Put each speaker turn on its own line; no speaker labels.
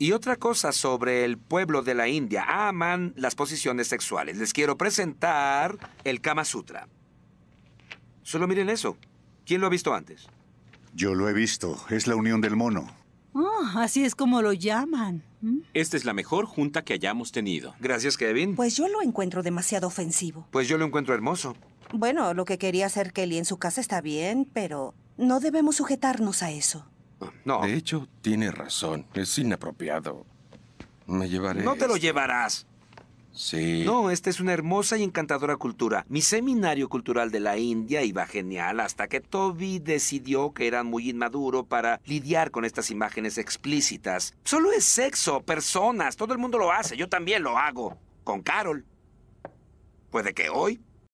Y otra cosa sobre el pueblo de la India. Aman las posiciones sexuales. Les quiero presentar el Kama Sutra. Solo miren eso. ¿Quién lo ha visto antes?
Yo lo he visto. Es la unión del mono. Ah, así es como lo llaman.
¿Mm? Esta es la mejor junta que hayamos tenido. Gracias, Kevin.
Pues yo lo encuentro demasiado ofensivo. Pues yo lo encuentro hermoso. Bueno, lo que quería hacer Kelly en su casa está bien, pero no debemos sujetarnos a eso.
No. De hecho, tiene razón. Es inapropiado. Me llevaré... No te lo este llevarás. Sí.
No, esta es
una hermosa y encantadora cultura. Mi seminario cultural de la India iba genial hasta que Toby decidió que era muy inmaduro para lidiar con estas imágenes explícitas. Solo es sexo, personas, todo el mundo lo hace, yo también lo hago. Con Carol. Puede que hoy